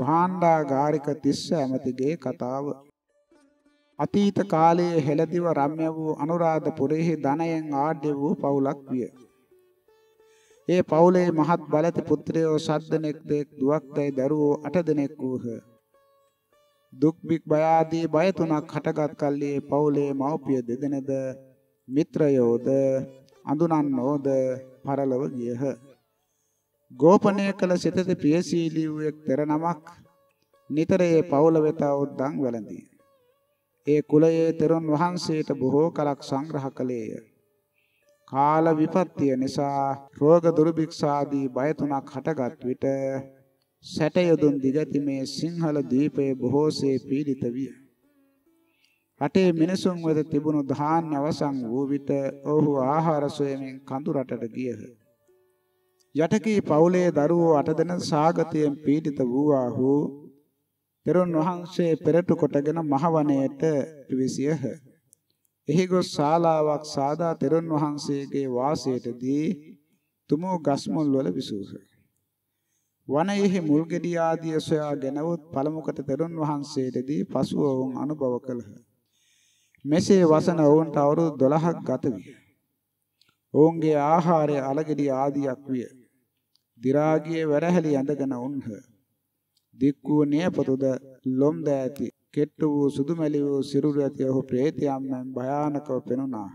භාණ්ඩාගාරික තිස්ස ඇමතිගේ කතාව අතීත කාලයේ හෙළදිව රම්‍ය වූ අනුරාධපුරයේ ධනයෙන් ආඩ්‍ය වූ පවුලක් විය. ඒ පවුලේ මහත් බලති පුත්‍රයෝ සත් දෙනෙක් දෙක් දුවක් දැයි දරුවෝ අට දෙනෙක් වූහ. දුක් බික් බය ආදී බය තුනක් හටගත් කල්ලි පවුලේ මව්පිය දෙදෙනද මිත්‍රයෝද අඳුනන්නෝද පරලව ගියහ. ගෝපනය කළ සිතද ප්‍රියශීලී වූ පෙර නමක් නිතරේ පවුල වෙත උද්දන් වැළඳී. ඒ කුලයේ තෙරුන් වහන්සේට බොහෝ කලක් සංග්‍රහ කළේය. කාල විපත්තිය නිසා රෝග දුර්භික්ෂාදී බය තුනක් හටගත් විට සැටයොදුන් දිගැතිමේ සිංහල දීපයේ බොහෝසේ පීඩිත විය. රටේ මිනිසුන් වෙත තිබුණු ධාන්‍ය අවසන් වූ විට ඔහු ආහාර සොයමින් කඳු රටට ගියහ. යටකී පවුලේ දරුවෝ අට දෙන සාගතයෙන් පීඩිත වූවාහු තෙරුන් වහන්සේ පෙරටු කොටගෙන මහවණයට පිවිසියහ. එහි ගොස් ශාලාවක් සාදා තෙරුන් වහන්සේගේ වාසයටදී තුමෝ ගස් මුල්වල විසූහ. වනයේහි මුල් ගෙඩි ආදිය සොයා ගෙනවොත් පළමුකට තෙරුන් වහන්සේටදී පසුව ඔවුන් අනුභව කළහ. මෙසේ වසන ඔවුන්ට අවුරුදු 12ක් ගත විය. ඔවුන්ගේ ආහාරය අලගෙඩි ආදියක් විය. දි රාගයේ වැරහැලි ඇඳගෙන උන්හ. දික් වූ නියපොතුද ලොම් ද ඇති කෙට්ටු වූ සුදු මැලි වූ සිරුර ඇති ඔහු ප්‍රේතයන් මෙන් භයානකව පෙනුණාහ.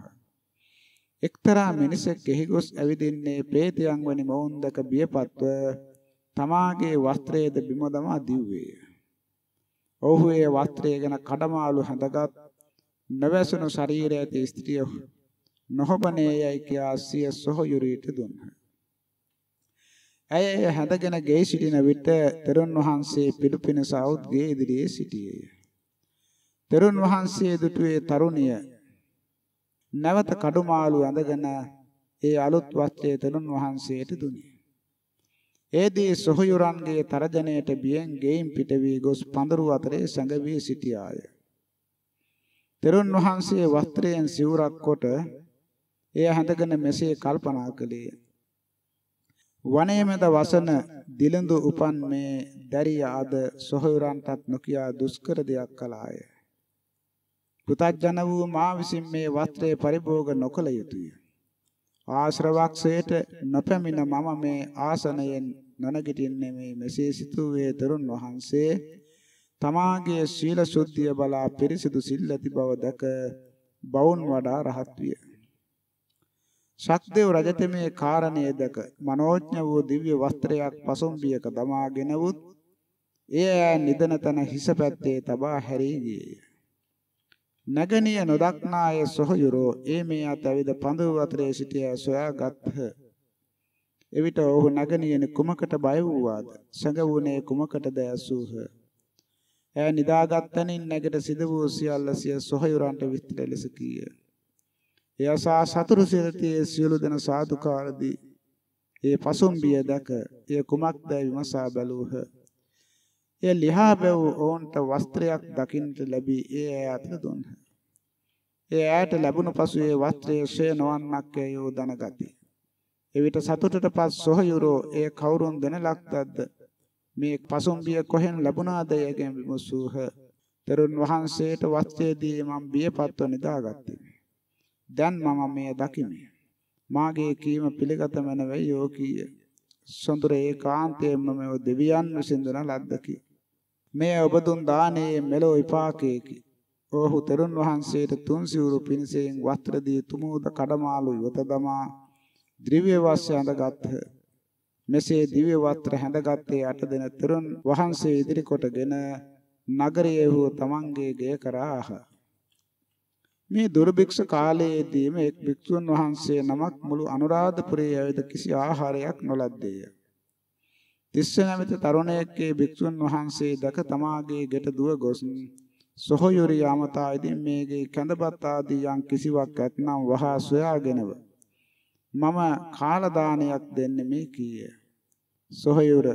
එක්තරා මිනිසෙක් එහි ගොස් ඇවිදින්නේ ප්‍රේතයන් වැනි මොවුන් දැක බියපත්ව තමාගේ වස්ත්‍රයේද බිම දමා දිව්වේය. ඔහු ඒ වස්ත්‍රය ගැන කඩමාළු හැඳගත් නවැසුණු ශරීරය ඇති ස්ත්‍රිය නොහොබනේ යයි කියා සිය සොහොයුරීට දුන්හ. ඇය එය හැඳගෙන ගෙයි සිටින විට තෙරුන් වහන්සේ පිළිපින සවුත් ගේ ඉදිරියේ සිටියේය. තෙරුන් වහන්සේ දුටුවේ තරුණිය නැවත කඩුමාළු ඇඳගෙන ඒ අලුත් වස්ත්‍රය තෙරුන් වහන්සේට දුනි. ඒදී සොහයුරන්ගේ තරජනයට බියෙන් ගෙයින් පිට වී ගොස් පඳුරු අතරේ සැඟ වී සිටියාය. තෙරුන් වහන්සේ වස්ත්‍රයෙන් සිවුරක් කොට එය හැඳගෙන මෙසේ කල්පනා කළේය. වනයේ මැද වසන දිලඳු උපන් මේ දැරිය අද සොහොයුරන්ටත් නොකියා දුෂ්කර දෙයක් කළාය. පුතත්ජන වූ මා විසින් මේ වස්ත්‍රය පරිභෝග නොකළ යුතුය. ආශ්‍රවක්ෂයට නොපැමිණ මම මේ ආසනයෙන් නොනගිටින්නේ මේ මෙසේ සිතුවේ දරුන් වහන්සේ තමාගේ ශීල ශුද්ධිය බලා පිරිසිදු සිල් ඇති බව දැක බවුන් වඩා රහත් විය. ශක්දේව රජතෙමේ කාරණයේ දැක මනෝඥ වූ දිව්‍ය වස්ත්‍රයක් පසොම්බියක දමාගෙන වුත් එය නිදන තන හිස පැත්තේ තබා හැරී ගියේය. නගණිය නොදක්නාය සොහයුරෝ ඒ මේ අතවිද පඳුව අතරේ සිටියා සොයාගත්හ. එවිට ඔහු නගණියනි කුමකට බය වූවාද? සඟවුනේ කුමකටද ඇසූහ. ඈ නිදාගත්තනින් නැගිට සිද වූ සියල්ල සිය සොහයුරන්ට විස්තර ලෙස කීය. එය සා සතුරු සිරිතේ සියලු දෙන සාදුකාරදී ඒ පසුම්බිය දැක එය කුමක්දැයි විමසා බැලූහ. එය ලිහා බැව් ඔවුන්ට වස්ත්‍රයක් දකින්නට ලැබී ඒ ඇය අතට දුන්හ. ඒ ඇයට ලැබුණු පසු ඒ වස්ත්‍රයේ ශ්‍රේ නොවන්නක් යෝ දනගති. එවිට සතුටට පස් සොහයුරෝ ඒ කවුරුන් දෙන ලක්තද්ද මේ පසුම්බිය කොහෙන් ලැබුණාද යගෙන් විමසූහ. තරුන් වහන්සේට වස්ත්‍රය දී මම බියපත්ව නිදාගත්තෙමි. දැන් මම මෙය දකිමි. මාගේ කීම පිළිගත මැනවේ යෝකීය. සොඳුර ඒකාන්තයෙන්ම මෙව දෙවියන් විසින් දුන ලද්දකි. මෙය ඔබ දුන් දානයේ මෙලෝ විපාකයේකි. ඔහු තෙරුන් වහන්සේට තුන් සිවුරු පිණසෙන් වස්ත්‍ර දී තුමෝද කඩමාළු යොත දමා දිව්‍ය වස්ත්‍ර අඳගත්හ. මෙසේ දිව්‍ය වස්ත්‍ර හැඳගත්තේ අට දෙන තෙරුන් වහන්සේ ඉදිරි කොටගෙන නගරයේ වූ තමන්ගේ ගෙය කරාහ. මේ දුර්භික්ෂ කාලයේදීම එක් භික්ෂුන් වහන්සේ නමක් මුළු අනුරාධපුරයේ ඇවිද කිසි ආහාරයක් නොලද්දේය. තිස්ස නැමැති තරුණයෙක් ඒ භික්ෂුන් වහන්සේ දැක තමාගේ ගෙට දුව ගොස් සොහොයුරිය අමතා ඉදින් මේගේ කැඳපත් ආදී යම් කිසිවක් ඇතනම් වහා සොයාගෙනව. මම කාලදානයක් දෙන්නේ මේ කීය. සොහොයුර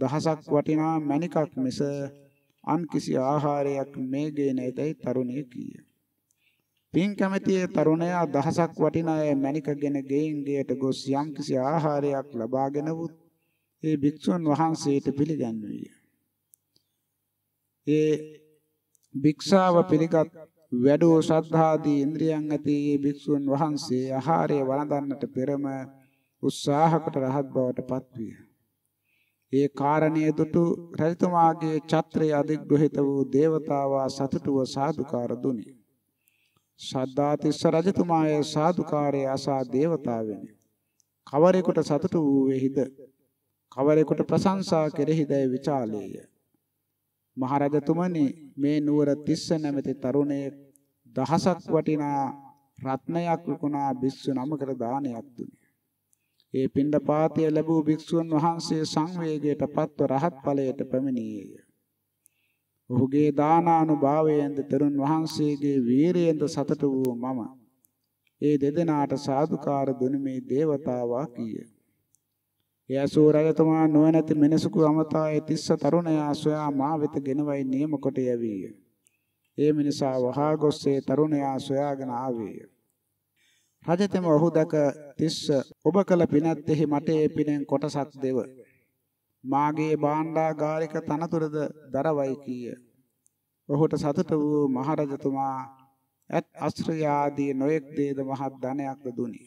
දහසක් වටිනා මණිකක් මිස අන් කිසි ආහාරයක් මේගේ නැතයි තරුණිය කීය. පින් කැමැති තරුණයා දහසක් වටින අය මණිකගෙන ගෙයින් ගේට ගොස් යම්කිසි ආහාරයක් ලබාගෙන වුත් ඒ භික්ෂුන් වහන්සේට පිළිගන්වීය. ඒ භික්ෂාව පිළිගත් වැඩෝ ශ්‍රද්ධාදී ඉන්ද්‍රියන් ඇති ඒ භික්ෂුන් වහන්සේ ආහාරය වළඳන්නට පෙරම උත්සාහකට රහත් බවට පත්විය. ඒ කාරණයේ දුටු රජතුමාගේ ඡත්‍රය අධිග්‍රහිත වූ దేవතාවා සතුටුව සාදුකාර දුනි. ශද්ධාතිස්ස රජතුමාගේ සාදුකාරයේ අසා දේවතාවෙනි. කවරෙකුට සතුටු වූවේහිද? කවරෙකුට ප්‍රශංසා කෙරෙහිදයි විචාලේය. මහරජතුමනි මේ නුවර තිස්ස නැමැති තරුණයේ දහසක් වටිනා රත්නයක් විකුණා බිස්සු නමකට දානයක් දුන්නේ. ඒ පින්ඩපාතය ලැබූ භික්ෂුන් වහන්සේ සංවේගයට පත්ව රහත් ඵලයට පැමිණියේය. ඔහුගේ දානානුභාවයෙන්ද තෙරුන් වහන්සේගේ වීරියෙන්ද සතුට වූ මම ඒ දෙදෙනාට සාදුකාර දුනු මේ దేవතාවා කීය. යසෝ රජතුමා නොනැති මිනිසකු අමතා ඒ තිස්ස තරුණයා සොයා මා වෙත ගෙනවයි නියම කොට යවීය. ඒ මිනිසා වහා ගොස්සේ තරුණයා සොයාගෙන ආවේය. රජතෙම ඔහු දැක තිස්ස ඔබ කළ පිනත් එහි මට ඒ පිනෙන් කොටසක් දෙව මාගේ භාණ්ඩාගාරික තනතුරද දරවයි කීය. ඔහුට සතුට වූ මහරජතුමා ඇත් අශ්‍රයාදී නොයෙක් දේද මහත් ධනයක්ද දුනි.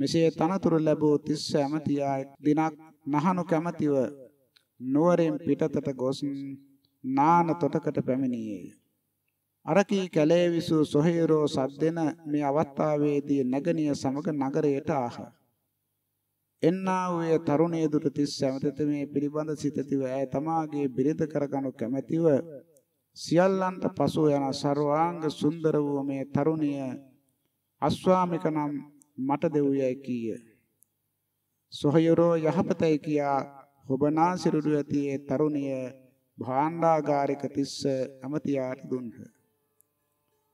මෙසේ තනතුරු ලැබූ තිස්ස ඇමතියා එක් දිනක් නහනු කැමැතිව නුවරින් පිටතට ගොස් නාන තොටකට පැමිණියේය. අරකී කැලේ විසූ සොහේරෝ සද්දෙන මේ අවස්ථාවේදී නැගණිය සමග නගරයට ආහ. එන්නා වූ තරුණයේ දුර තිස් සමතත මේ පිළිබඳ සිතතිව ඇය තමාගේ බිරිඳ කරගනු කැමැතිව සියල්ලන්ට පසු යන ਸਰවාංග සුන්දර වූ මේ තරුණිය අස්වාමික නම් මට දෙව්යයි කීය. සොහයරෝ යහපතයි කියා හොබනා සිරුරු ඇතියේ තරුණිය භාණ්ඩාගාරික තිස්ස ඇමතියාට දුන්හ.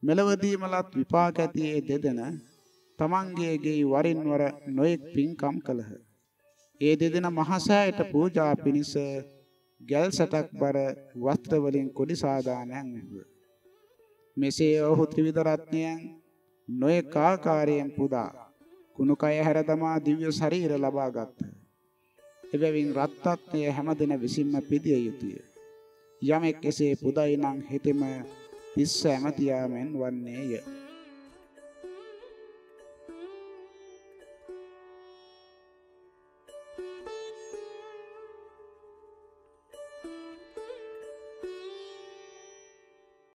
මෙලවදීමලත් විපාක ඇතියේ දෙදෙන තමන්ගේ ගෙයි වරින් වර නොයෙක් පින්කම් කළහ. ඒ දෙදෙනා මහසෑයට පූජා පිණිස ගල් සටක් බර වස්ත්‍ර වලින් කොඩි සාදානයන් ඇහුව. මෙසේ ඔහු ත්‍රිවිධ රත්නයන් නොයෙක් ආකාරයෙන් පුදා කුණු කය හැර තමා දිව්‍ය ශරීර ලබා ගත්තා. එබැවින් රත්ත්‍ත්වය හැමදින විසින්ම පිදිය යුතුය. යමෙක් එසේ පුදයි නම් හෙතෙම තිස්ස ඇමතියාමෙන් වන්නේය.